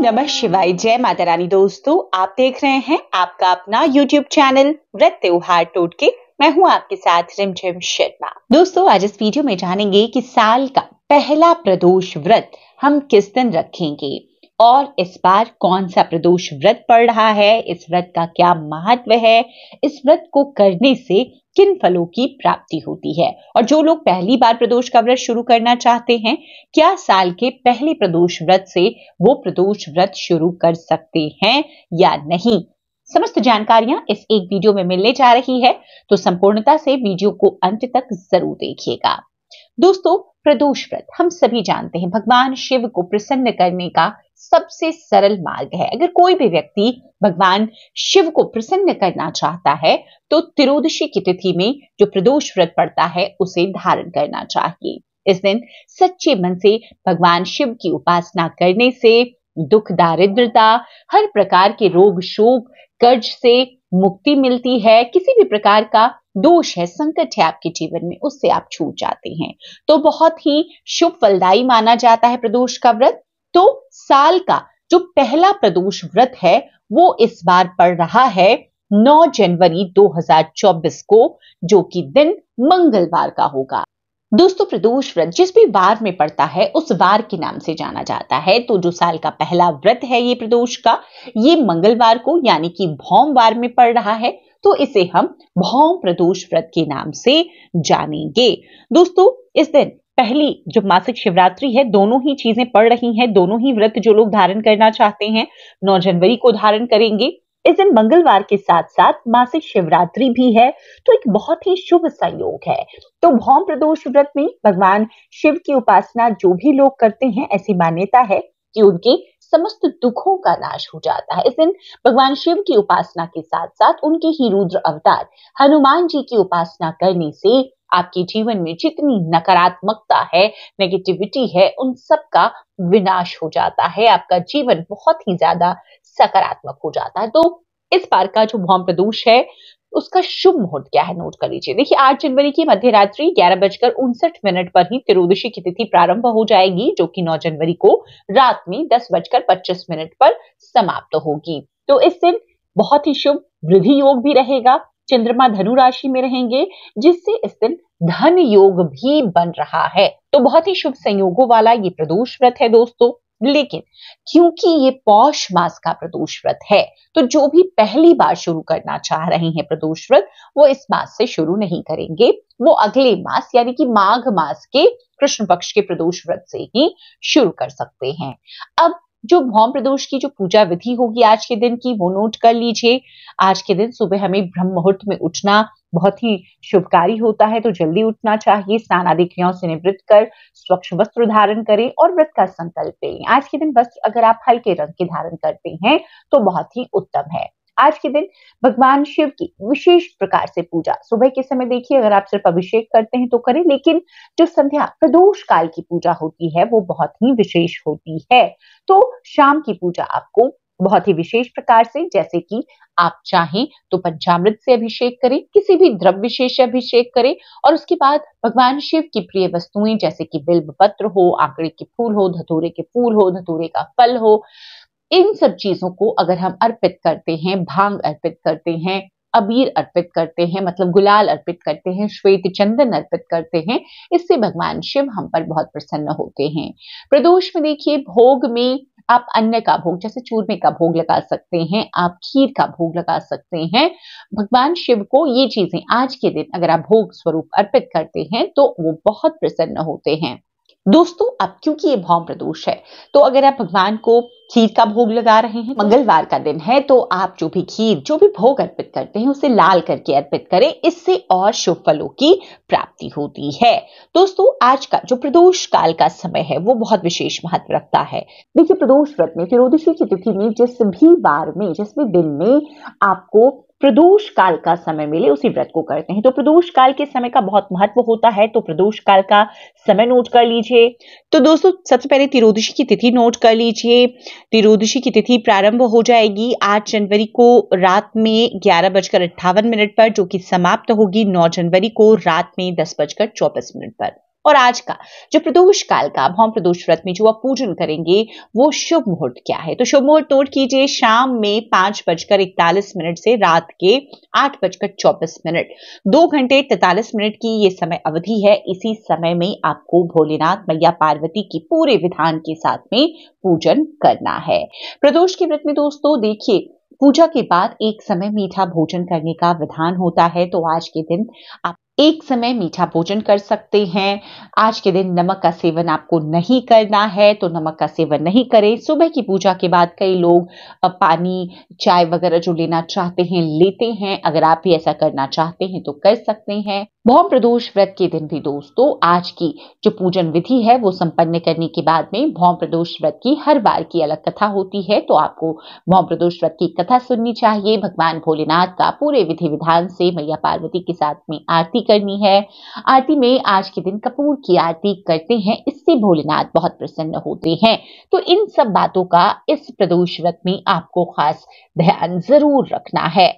नमः शिवाय जय माता रानी दोस्तों आप देख रहे हैं आपका अपना यूट्यूब चैनल व्रत त्योहार टोटके मैं हूं आपके साथ रिमझिम शर्मा दोस्तों आज इस वीडियो में जानेंगे कि साल का पहला प्रदोष व्रत हम किस दिन रखेंगे और इस बार कौन सा प्रदोष व्रत पड़ रहा है इस व्रत का क्या महत्व है इस व्रत को करने से किन फलों की प्राप्ति होती है और जो लोग पहली बार प्रदोष का व्रत शुरू करना चाहते हैं क्या साल के पहले प्रदोष व्रत से वो प्रदोष व्रत शुरू कर सकते हैं या नहीं समस्त जानकारियां इस एक वीडियो में मिलने जा रही है तो संपूर्णता से वीडियो को अंत तक जरूर देखिएगा दोस्तों प्रदोष व्रत हम सभी जानते हैं भगवान शिव को प्रसन्न करने का सबसे सरल मार्ग है अगर कोई भी व्यक्ति भगवान शिव को प्रसन्न करना चाहता है तो तिरोदशी की तिथि में जो प्रदोष व्रत पड़ता है उसे धारण करना चाहिए इस दिन सच्चे मन से भगवान शिव की उपासना करने से दुख दारिद्रता हर प्रकार के रोग शोक कर्ज से मुक्ति मिलती है किसी भी प्रकार का दोष है संकट है आपके जीवन में उससे आप छूट जाते हैं तो बहुत ही शुभ फलदायी माना जाता है प्रदोष का व्रत तो साल का जो पहला प्रदोष व्रत है वो इस बार पड़ रहा है 9 जनवरी 2024 को जो कि दिन मंगलवार का होगा दोस्तों प्रदोष व्रत जिस भी वार में पड़ता है उस वार के नाम से जाना जाता है तो जो साल का पहला व्रत है ये प्रदोष का ये मंगलवार को यानी कि भौम वार में पड़ रहा है तो इसे हम भौम प्रदोष व्रत के नाम से जानेंगे दोस्तों इस दिन पहली जो मासिक शिवरात्रि है दोनों ही चीजें पड़ रही हैं दोनों ही व्रत जो लोग धारण करना चाहते हैं नौ जनवरी को धारण करेंगे इस दिन मंगलवार के साथ साथ मासिक शिवरात्रि भी है तो एक बहुत ही शुभ संयोग है तो भौम प्रदोष व्रत में भगवान शिव की उपासना जो भी लोग करते हैं ऐसी मान्यता है कि उनकी समस्त दुखों का नाश हो जाता है इस दिन भगवान शिव की उपासना के साथ साथ उनके ही रुद्र अवतार हनुमान जी की उपासना करने से आपके जीवन में जितनी नकारात्मकता है नेगेटिविटी है उन सब का विनाश हो जाता है आपका जीवन बहुत ही ज्यादा सकारात्मक हो जाता है तो इस बार का जो भौम प्रदोष है उसका शुभ मुहूर्त क्या है नोट कर लीजिए देखिए आठ जनवरी की मध्य रात्रि ग्यारह बजकर उनसठ मिनट पर ही त्रिरोदशी की तिथि प्रारंभ हो जाएगी जो कि नौ जनवरी को रात में दस बजकर पच्चीस मिनट पर समाप्त तो होगी तो इस दिन बहुत ही शुभ वृद्धि योग भी रहेगा चंद्रमा धनु राशि में रहेंगे जिससे इस दिन धन योग भी बन रहा है तो बहुत ही शुभ संयोगों वाला ये प्रदोष व्रत है दोस्तों लेकिन क्योंकि ये पौष मास का प्रदोष व्रत है तो जो भी पहली बार शुरू करना चाह रहे हैं प्रदोष व्रत वो इस मास से शुरू नहीं करेंगे वो अगले मास यानी कि माघ मास के कृष्ण पक्ष के प्रदोष व्रत से ही शुरू कर सकते हैं अब जो भौम प्रदोष की जो पूजा विधि होगी आज के दिन की वो नोट कर लीजिए आज के दिन सुबह हमें ब्रह्म मुहूर्त में उठना बहुत ही शुभकारी होता है तो जल्दी उठना चाहिए स्नान आदि क्रियाओं से निवृत्त कर स्वच्छ वस्त्र धारण करें और व्रत का संकल्प लें आज के दिन वस्त्र अगर आप हल्के रंग के धारण करते हैं तो बहुत ही उत्तम है आज के दिन भगवान शिव की विशेष प्रकार से पूजा सुबह के समय देखिए अगर आप सिर्फ अभिषेक करते हैं तो करें लेकिन जो संध्या प्रदोष काल की पूजा होती है वो बहुत ही विशेष होती है तो शाम की पूजा आपको बहुत ही विशेष प्रकार से जैसे कि आप चाहें तो पंचामृत से अभिषेक करें किसी भी द्रव्य विशेष से अभिषेक करें और उसके बाद भगवान शिव की प्रिय वस्तुएं जैसे कि बिल्व पत्र हो आंकड़े के फूल हो धतूरे के फूल हो धतूरे का फल हो इन सब चीजों को अगर हम अर्पित करते हैं भांग अर्पित करते हैं अबीर अर्पित करते हैं मतलब गुलाल अर्पित करते हैं श्वेत चंदन अर्पित करते हैं इससे भगवान शिव हम पर बहुत प्रसन्न होते हैं प्रदोष में देखिए भोग में आप अन्य का भोग जैसे चूरमे का भोग लगा सकते हैं आप खीर का भोग लगा सकते हैं भगवान शिव को ये चीजें आज के दिन अगर आप भोग स्वरूप अर्पित करते हैं तो वो बहुत प्रसन्न होते हैं दोस्तों अब क्योंकि ये भौम प्रदोष है तो अगर आप भगवान को खीर का भोग लगा रहे हैं मंगलवार का दिन है तो आप जो भी खीर जो भी भोग अर्पित करते हैं उसे लाल करके अर्पित करें इससे और शुभ फलों की प्राप्ति होती है दोस्तों आज का जो प्रदोष काल का समय है वो बहुत विशेष महत्व रखता है देखिए प्रदोष व्रत में फिर की तिथि में जिस भी बार में जिस भी दिन में आपको प्रदोष काल का समय मिले उसी व्रत को करते हैं तो प्रदोष काल के समय का बहुत महत्व होता है तो प्रदोष काल का समय नोट कर लीजिए तो दोस्तों सबसे पहले तिरोदशी की तिथि नोट कर लीजिए तिरोदशी की तिथि प्रारंभ हो जाएगी आठ जनवरी को रात में ग्यारह बजकर अट्ठावन मिनट पर जो कि समाप्त होगी नौ जनवरी को रात में दस बजकर चौबीस मिनट पर और आज का जो प्रदोष काल का हम प्रदोष व्रत में जो आप पूजन करेंगे वो शुभ मुहूर्त क्या है तो शुभ मुहूर्त नोट कीजिए शाम में पांच बजकर इकतालीस मिनट से रात के आठ बजकर चौबीस मिनट दो घंटे तैतालीस मिनट की ये समय अवधि है इसी समय में आपको भोलेनाथ मैया पार्वती की पूरे विधान के साथ में पूजन करना है प्रदोष के व्रत में दोस्तों देखिए पूजा के बाद एक समय मीठा भोजन करने का विधान होता है तो आज के दिन आप एक समय मीठा भोजन कर सकते हैं आज के दिन नमक का सेवन आपको नहीं करना है तो नमक का सेवन नहीं करें सुबह की पूजा के बाद कई लोग पानी चाय वगैरह जो लेना चाहते हैं लेते हैं अगर आप भी ऐसा करना चाहते हैं तो कर सकते हैं भौम प्रदोष व्रत के दिन भी दोस्तों आज की जो पूजन विधि है वो संपन्न करने के बाद में भौम प्रदोष व्रत की हर बार की अलग कथा होती है तो आपको भौम प्रदोष व्रत की कथा सुननी चाहिए भगवान भोलेनाथ का पूरे विधि विधान से मैया पार्वती के साथ में आरती करनी है आरती में आज के दिन कपूर की आरती करते हैं इससे भोलेनाथ बहुत प्रसन्न होते हैं तो इन सब बातों का इस प्रदोष व्रत में आपको खास ध्यान जरूर रखना है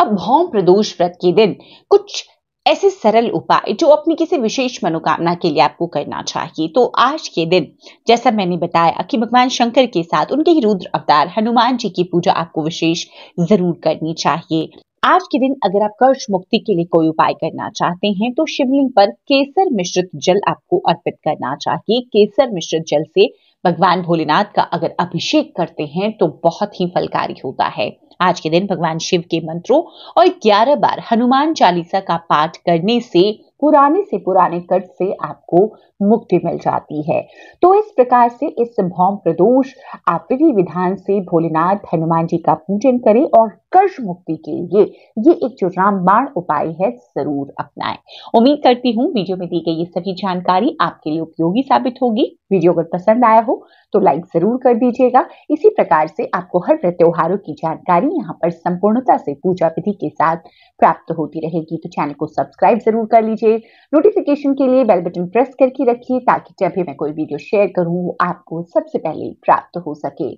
अब भौम प्रदोष व्रत के दिन कुछ ऐसे सरल उपाय जो अपनी किसी विशेष मनोकामना के लिए आपको करना चाहिए तो आज के दिन जैसा मैंने बताया कि भगवान शंकर के साथ उनके ही रुद्र अवतार हनुमान जी की पूजा आपको विशेष जरूर करनी चाहिए आज के दिन अगर आप कर्ज मुक्ति के लिए कोई उपाय करना चाहते हैं तो शिवलिंग पर केसर मिश्रित जल आपको अर्पित करना चाहिए केसर मिश्रित जल से भगवान भोलेनाथ का अगर अभिषेक करते हैं तो बहुत ही फलकारी होता है आज के दिन भगवान शिव के मंत्रों और 11 बार हनुमान चालीसा का पाठ करने से पुराने से पुराने कर्ज से आपको मुक्ति मिल जाती है तो इस प्रकार से इस भौम प्रदोष आप विधि विधान से भोलेनाथ हनुमान जी का पूजन करें और कर्ज मुक्ति के लिए ये एक जो रामबाण उपाय है जरूर अपनाएं उम्मीद करती हूँ वीडियो में दी गई ये सभी जानकारी आपके लिए उपयोगी साबित होगी वीडियो अगर पसंद आया हो तो लाइक जरूर कर दीजिएगा इसी प्रकार से आपको हर त्योहारों की जानकारी यहाँ पर संपूर्णता से पूजा विधि के साथ प्राप्त होती रहेगी तो चैनल को सब्सक्राइब जरूर कर लीजिए नोटिफिकेशन के लिए बेल बटन प्रेस करके रखिए ताकि जब भी मैं कोई वीडियो शेयर करूँ वो आपको सबसे पहले प्राप्त हो सके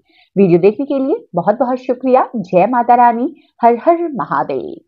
वीडियो देखने के लिए बहुत बहुत शुक्रिया जय माता रानी हर हर महादेव